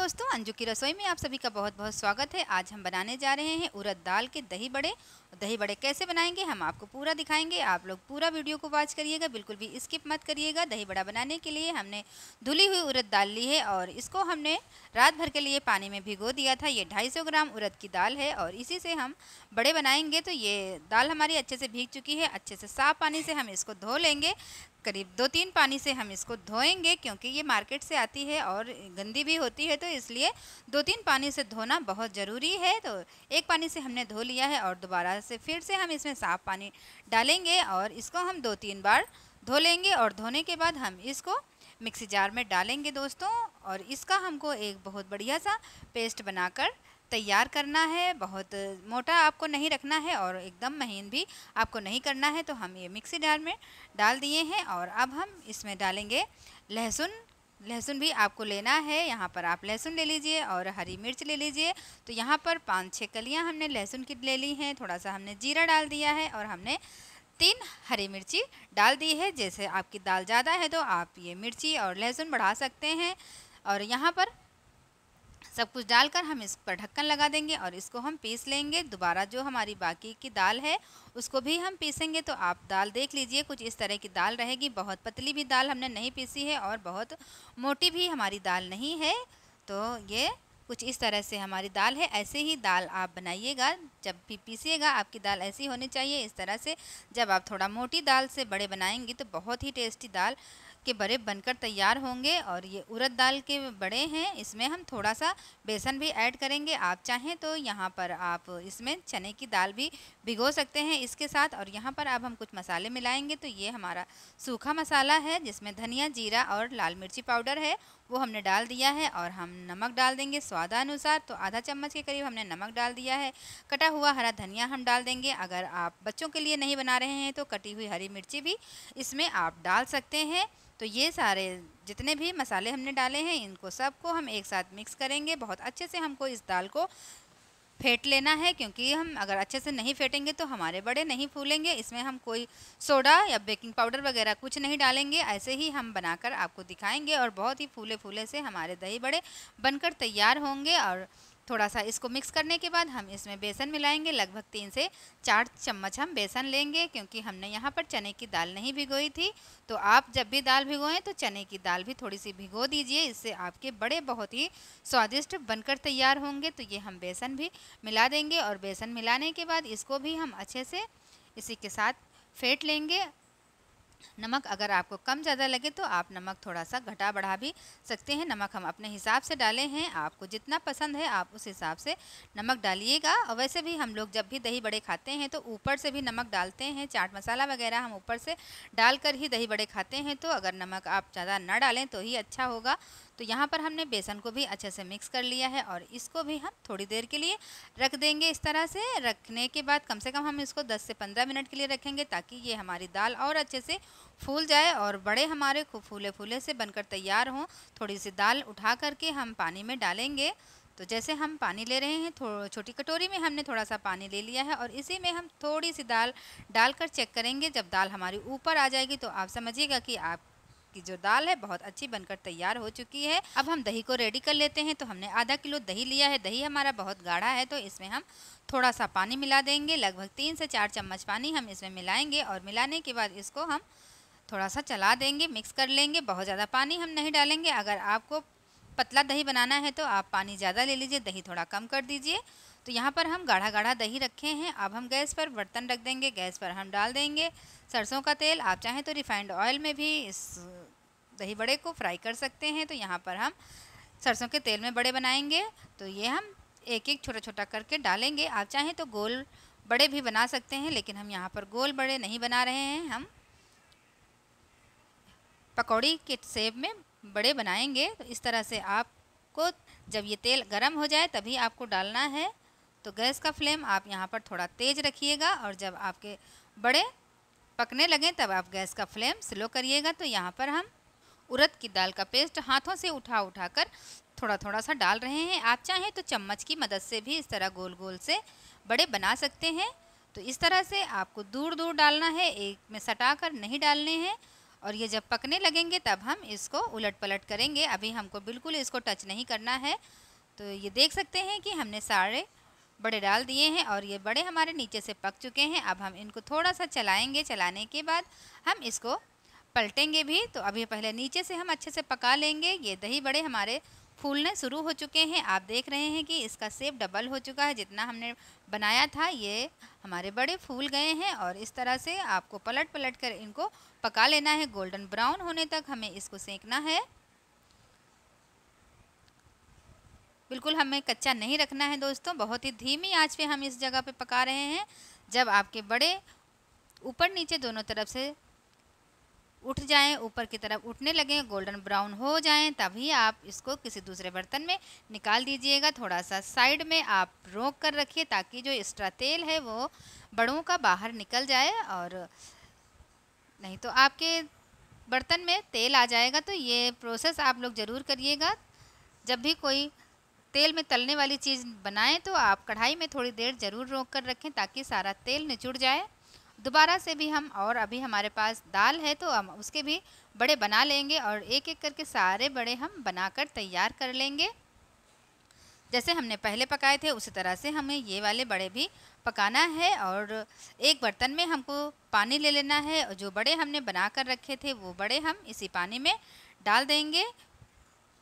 दोस्तों अंजू की रसोई में आप सभी का बहुत बहुत स्वागत है आज हम बनाने जा रहे हैं उड़द दाल के दही बड़े दही बड़े कैसे बनाएंगे हम आपको पूरा दिखाएंगे आप लोग पूरा वीडियो को वॉच करिएगा बिल्कुल भी स्किप मत करिएगा दही बड़ा बनाने के लिए हमने धुली हुई उरद दाल ली है और इसको हमने रात भर के लिए पानी में भिगो दिया था ये ढाई ग्राम उड़द की दाल है और इसी से हम बड़े बनाएंगे तो ये दाल हमारी अच्छे से भीग चुकी है अच्छे से साफ़ पानी से हम इसको धो लेंगे करीब दो तीन पानी से हम इसको धोएंगे क्योंकि ये मार्केट से आती है और गंदी भी होती है तो इसलिए दो तीन पानी से धोना बहुत ज़रूरी है तो एक पानी से हमने धो लिया है और दोबारा से फिर से हम इसमें साफ़ पानी डालेंगे और इसको हम दो तीन बार धो लेंगे और धोने के बाद हम इसको मिक्सी जार में डालेंगे दोस्तों और इसका हमको एक बहुत बढ़िया सा पेस्ट बनाकर तैयार करना है बहुत मोटा आपको नहीं रखना है और एकदम महीन भी आपको नहीं करना है तो हम ये मिक्सी जार में डाल दिए हैं और अब हम इसमें डालेंगे लहसुन लहसुन भी आपको लेना है यहाँ पर आप लहसुन ले लीजिए और हरी मिर्च ले लीजिए तो यहाँ पर पाँच छः कलियाँ हमने लहसुन की ले ली हैं थोड़ा सा हमने जीरा डाल दिया है और हमने तीन हरी मिर्ची डाल दी है जैसे आपकी दाल ज़्यादा है तो आप ये मिर्ची और लहसुन बढ़ा सकते हैं और यहाँ पर सब कुछ डालकर हम इस पर ढक्कन लगा देंगे और इसको हम पीस लेंगे दोबारा जो हमारी बाकी की दाल है उसको भी हम पीसेंगे तो आप दाल देख लीजिए कुछ इस तरह की दाल रहेगी बहुत पतली भी दाल हमने नहीं पीसी है और बहुत मोटी भी हमारी दाल नहीं है तो ये कुछ इस तरह से हमारी दाल है ऐसे ही दाल आप बनाइएगा जब भी पीसीएगा आपकी दाल ऐसी होनी चाहिए इस तरह से जब आप थोड़ा मोटी दाल से बड़े बनाएंगी तो बहुत ही टेस्टी दाल के बड़े बनकर तैयार होंगे और ये उड़द दाल के बड़े हैं इसमें हम थोड़ा सा बेसन भी ऐड करेंगे आप चाहें तो यहाँ पर आप इसमें चने की दाल भी भिगो सकते हैं इसके साथ और यहाँ पर अब हम कुछ मसाले मिलाएंगे तो ये हमारा सूखा मसाला है जिसमें धनिया जीरा और लाल मिर्ची पाउडर है वो हमने डाल दिया है और हम नमक डाल देंगे स्वादानुसार तो आधा चम्मच के करीब हमने नमक डाल दिया है कटा हुआ हरा धनिया हम डाल देंगे अगर आप बच्चों के लिए नहीं बना रहे हैं तो कटी हुई हरी मिर्ची भी इसमें आप डाल सकते हैं तो ये सारे जितने भी मसाले हमने डाले हैं इनको सबको हम एक साथ मिक्स करेंगे बहुत अच्छे से हमको इस दाल को फेंट लेना है क्योंकि हम अगर अच्छे से नहीं फेंटेंगे तो हमारे बड़े नहीं फूलेंगे इसमें हम कोई सोडा या बेकिंग पाउडर वगैरह कुछ नहीं डालेंगे ऐसे ही हम बनाकर आपको दिखाएंगे और बहुत ही फूले फूले से हमारे दही बड़े बनकर तैयार होंगे और थोड़ा सा इसको मिक्स करने के बाद हम इसमें बेसन मिलाएंगे लगभग तीन से चार चम्मच हम बेसन लेंगे क्योंकि हमने यहाँ पर चने की दाल नहीं भिगोई थी तो आप जब भी दाल भिगोएं तो चने की दाल भी थोड़ी सी भिगो दीजिए इससे आपके बड़े बहुत ही स्वादिष्ट बनकर तैयार होंगे तो ये हम बेसन भी मिला देंगे और बेसन मिलाने के बाद इसको भी हम अच्छे से इसी के साथ फेंट लेंगे नमक अगर आपको कम ज़्यादा लगे तो आप नमक थोड़ा सा घटा बढ़ा भी सकते हैं नमक हम अपने हिसाब से डाले हैं आपको जितना पसंद है आप उस हिसाब से नमक डालिएगा और वैसे भी हम लोग जब भी दही बड़े खाते हैं तो ऊपर से भी नमक डालते हैं चाट मसाला वगैरह हम ऊपर से डालकर ही दही बड़े खाते हैं तो अगर नमक आप ज़्यादा ना डालें तो ही अच्छा होगा तो यहाँ पर हमने बेसन को भी अच्छे से मिक्स कर लिया है और इसको भी हम थोड़ी देर के लिए रख देंगे इस तरह से रखने के बाद कम से कम हम इसको 10 से 15 मिनट के लिए रखेंगे ताकि ये हमारी दाल और अच्छे से फूल जाए और बड़े हमारे खूब फूले फूले से बनकर तैयार हों थोड़ी सी दाल उठा करके हम पानी में डालेंगे तो जैसे हम पानी ले रहे हैं छोटी कटोरी में हमने थोड़ा सा पानी ले लिया है और इसी में हम थोड़ी सी दाल डालकर चेक करेंगे जब दाल हमारी ऊपर आ जाएगी तो आप समझिएगा कि आप की जो दाल है बहुत अच्छी बनकर तैयार हो चुकी है अब हम दही को रेडी कर लेते हैं तो हमने आधा किलो दही लिया है दही हमारा बहुत गाढ़ा है तो इसमें हम थोड़ा सा पानी मिला देंगे लगभग तीन से चार चम्मच पानी हम इसमें मिलाएंगे और मिलाने के बाद इसको हम थोड़ा सा चला देंगे मिक्स कर लेंगे बहुत ज़्यादा पानी हम नहीं डालेंगे अगर आपको पतला दही बनाना है तो आप पानी ज़्यादा ले लीजिए दही थोड़ा कम कर दीजिए तो यहाँ पर हम गाढ़ा गाढ़ा दही रखे हैं अब हम गैस पर बर्तन रख देंगे गैस पर हम डाल देंगे सरसों का तेल आप चाहें तो रिफाइंड ऑयल में भी इस दही बड़े को फ्राई कर सकते हैं तो यहाँ पर हम सरसों के तेल में बड़े बनाएंगे तो ये हम एक एक छोटा छोटा करके डालेंगे आप चाहें तो गोल बड़े भी बना सकते हैं लेकिन हम यहाँ पर गोल बड़े नहीं बना रहे हैं हम पकौड़ी के सेब में बड़े बनाएंगे तो इस तरह से आपको जब ये तेल गर्म हो जाए तभी आपको डालना है तो गैस का फ्लेम आप यहाँ पर थोड़ा तेज़ रखिएगा और जब आपके बड़े पकने लगें तब आप गैस का फ्लेम स्लो करिएगा तो यहाँ पर हम उड़द की दाल का पेस्ट हाथों से उठा उठा कर थोड़ा थोड़ा सा डाल रहे हैं आप चाहें तो चम्मच की मदद से भी इस तरह गोल गोल से बड़े बना सकते हैं तो इस तरह से आपको दूर दूर डालना है एक में सटा कर नहीं डालने हैं और ये जब पकने लगेंगे तब हम इसको उलट पलट करेंगे अभी हमको बिल्कुल इसको टच नहीं करना है तो ये देख सकते हैं कि हमने सारे बड़े डाल दिए हैं और ये बड़े हमारे नीचे से पक चुके हैं अब हम इनको थोड़ा सा चलाएंगे चलाने के बाद हम इसको पलटेंगे भी तो अभी पहले नीचे से हम अच्छे से पका लेंगे ये दही बड़े हमारे फूलने शुरू हो चुके हैं आप देख रहे हैं कि इसका सेप डबल हो चुका है जितना हमने बनाया था ये हमारे बड़े फूल गए हैं और इस तरह से आपको पलट पलट कर इनको पका लेना है गोल्डन ब्राउन होने तक हमें इसको सेंकना है बिल्कुल हमें कच्चा नहीं रखना है दोस्तों बहुत ही धीमी आंच पे हम इस जगह पे पका रहे हैं जब आपके बड़े ऊपर नीचे दोनों तरफ से उठ जाएं ऊपर की तरफ उठने लगें गोल्डन ब्राउन हो जाएं तभी आप इसको किसी दूसरे बर्तन में निकाल दीजिएगा थोड़ा सा साइड में आप रोक कर रखिए ताकि जो एक्स्ट्रा तेल है वो बड़ों का बाहर निकल जाए और नहीं तो आपके बर्तन में तेल आ जाएगा तो ये प्रोसेस आप लोग ज़रूर करिएगा जब भी कोई तेल में तलने वाली चीज़ बनाएं तो आप कढ़ाई में थोड़ी देर ज़रूर रोक कर रखें ताकि सारा तेल निचुड़ जाए दोबारा से भी हम और अभी हमारे पास दाल है तो हम उसके भी बड़े बना लेंगे और एक एक करके सारे बड़े हम बनाकर तैयार कर लेंगे जैसे हमने पहले पकाए थे उसी तरह से हमें ये वाले बड़े भी पकाना है और एक बर्तन में हमको पानी ले लेना है और जो बड़े हमने बना कर रखे थे वो बड़े हम इसी पानी में डाल देंगे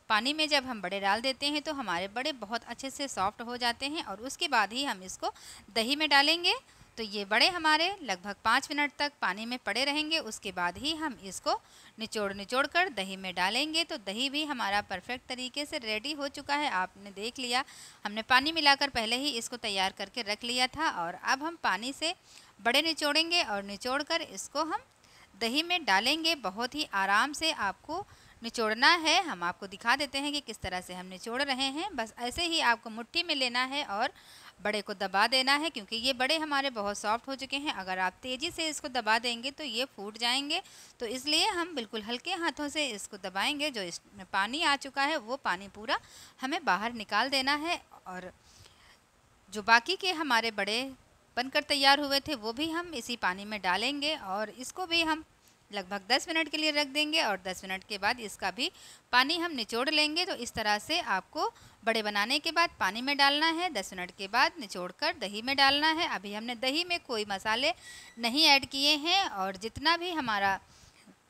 पानी में जब हम बड़े डाल देते हैं तो हमारे बड़े बहुत अच्छे से सॉफ्ट हो जाते हैं और उसके बाद ही हम इसको दही में डालेंगे तो ये बड़े हमारे लगभग पाँच मिनट तक पानी में पड़े रहेंगे उसके बाद ही हम इसको निचोड़ निचोड़ कर दही में डालेंगे तो दही भी हमारा परफेक्ट तरीके से रेडी हो चुका है आपने देख लिया हमने पानी मिलाकर पहले ही इसको तैयार करके रख लिया था और अब हम पानी से बड़े निचोड़ेंगे और निचोड़ कर इसको हम दही में डालेंगे बहुत ही आराम से आपको निचोड़ना है हम आपको दिखा देते हैं कि किस तरह से हम निचोड़ रहे हैं बस ऐसे ही आपको मुट्ठी में लेना है और बड़े को दबा देना है क्योंकि ये बड़े हमारे बहुत सॉफ्ट हो चुके हैं अगर आप तेज़ी से इसको दबा देंगे तो ये फूट जाएंगे तो इसलिए हम बिल्कुल हल्के हाथों से इसको दबाएंगे जो इसमें पानी आ चुका है वो पानी पूरा हमें बाहर निकाल देना है और जो बाकी के हमारे बड़े बनकर तैयार हुए थे वो भी हम इसी पानी में डालेंगे और इसको भी हम लगभग 10 मिनट के लिए रख देंगे और 10 मिनट के बाद इसका भी पानी हम निचोड़ लेंगे तो इस तरह से आपको बड़े बनाने के बाद पानी में डालना है 10 मिनट के बाद निचोड़ कर दही में डालना है अभी हमने दही में कोई मसाले नहीं ऐड किए हैं और जितना भी हमारा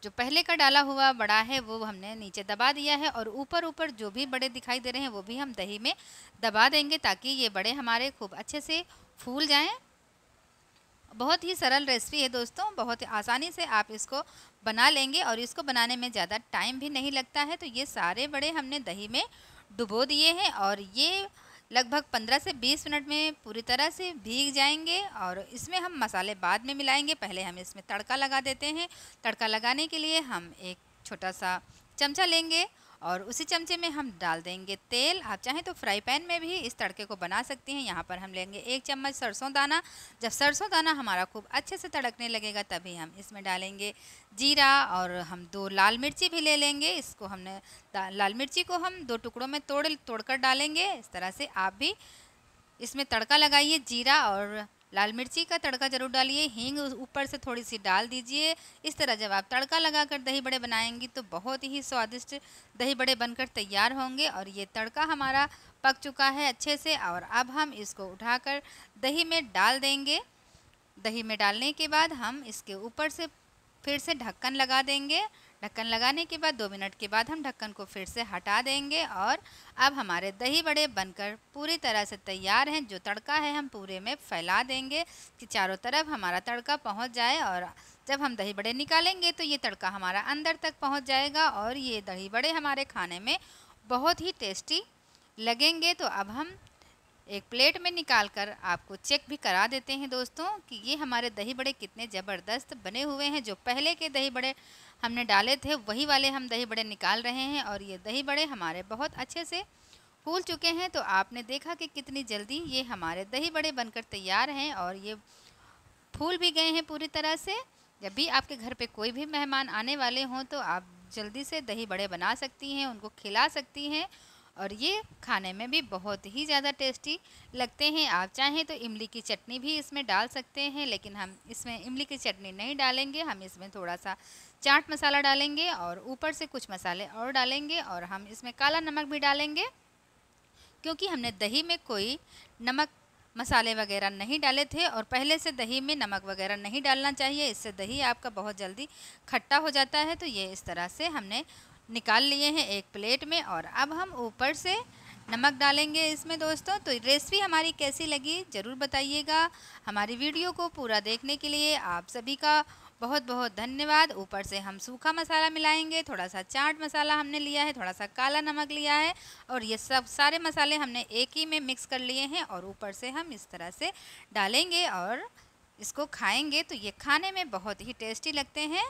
जो पहले का डाला हुआ बड़ा है वो हमने नीचे दबा दिया है और ऊपर ऊपर जो भी बड़े दिखाई दे रहे हैं वो भी हम दही में दबा देंगे ताकि ये बड़े हमारे खूब अच्छे से फूल जाएँ बहुत ही सरल रेसिपी है दोस्तों बहुत ही आसानी से आप इसको बना लेंगे और इसको बनाने में ज़्यादा टाइम भी नहीं लगता है तो ये सारे बड़े हमने दही में डुबो दिए हैं और ये लगभग 15 से 20 मिनट में पूरी तरह से भीग जाएंगे और इसमें हम मसाले बाद में मिलाएंगे पहले हम इसमें तड़का लगा देते हैं तड़का लगाने के लिए हम एक छोटा सा चमचा लेंगे और उसी चमचे में हम डाल देंगे तेल आप चाहें तो फ्राई पैन में भी इस तड़के को बना सकती हैं यहाँ पर हम लेंगे एक चम्मच सरसों दाना जब सरसों दाना हमारा खूब अच्छे से तड़कने लगेगा तभी हम इसमें डालेंगे जीरा और हम दो लाल मिर्ची भी ले लेंगे इसको हमने लाल मिर्ची को हम दो टुकड़ों में तोड़ तोड़ डालेंगे इस तरह से आप भी इसमें तड़का लगाइए जीरा और लाल मिर्ची का तड़का जरूर डालिए हींग ऊपर से थोड़ी सी डाल दीजिए इस तरह जब आप तड़का लगाकर दही बड़े बनाएंगी तो बहुत ही स्वादिष्ट दही बड़े बनकर तैयार होंगे और ये तड़का हमारा पक चुका है अच्छे से और अब हम इसको उठाकर दही में डाल देंगे दही में डालने के बाद हम इसके ऊपर से फिर से ढक्कन लगा देंगे ढक्कन लगाने के बाद दो मिनट के बाद हम ढक्कन को फिर से हटा देंगे और अब हमारे दही बड़े बनकर पूरी तरह से तैयार हैं जो तड़का है हम पूरे में फैला देंगे कि चारों तरफ हमारा तड़का पहुंच जाए और जब हम दही बड़े निकालेंगे तो ये तड़का हमारा अंदर तक पहुंच जाएगा और ये दही बड़े हमारे खाने में बहुत ही टेस्टी लगेंगे तो अब हम एक प्लेट में निकाल कर आपको चेक भी करा देते हैं दोस्तों कि ये हमारे दही बड़े कितने ज़बरदस्त बने हुए हैं जो पहले के दही बड़े हमने डाले थे वही वाले हम दही बड़े निकाल रहे हैं और ये दही बड़े हमारे बहुत अच्छे से फूल चुके हैं तो आपने देखा कि कितनी जल्दी ये हमारे दही बड़े बनकर तैयार हैं और ये फूल भी गए हैं पूरी तरह से जब भी आपके घर पे कोई भी मेहमान आने वाले हों तो आप जल्दी से दही बड़े बना सकती हैं उनको खिला सकती हैं और ये खाने में भी बहुत ही ज़्यादा टेस्टी लगते हैं आप चाहें तो इमली की चटनी भी इसमें डाल सकते हैं लेकिन हम इसमें इमली की चटनी नहीं डालेंगे हम इसमें थोड़ा सा चाट मसाला डालेंगे और ऊपर से कुछ मसाले और डालेंगे और हम इसमें काला नमक भी डालेंगे क्योंकि हमने दही में कोई नमक मसाले वगैरह नहीं डाले थे और पहले से दही में नमक वगैरह नहीं डालना चाहिए इससे दही आपका बहुत जल्दी खट्टा हो जाता है तो ये इस तरह से हमने निकाल लिए हैं एक प्लेट में और अब हम ऊपर से नमक डालेंगे इसमें दोस्तों तो रेसिपी हमारी कैसी लगी ज़रूर बताइएगा हमारी वीडियो को पूरा देखने के लिए आप सभी का बहुत बहुत धन्यवाद ऊपर से हम सूखा मसाला मिलाएंगे थोड़ा सा चाट मसाला हमने लिया है थोड़ा सा काला नमक लिया है और ये सब सारे मसाले हमने एक ही में मिक्स कर लिए हैं और ऊपर से हम इस तरह से डालेंगे और इसको खाएंगे तो ये खाने में बहुत ही टेस्टी लगते हैं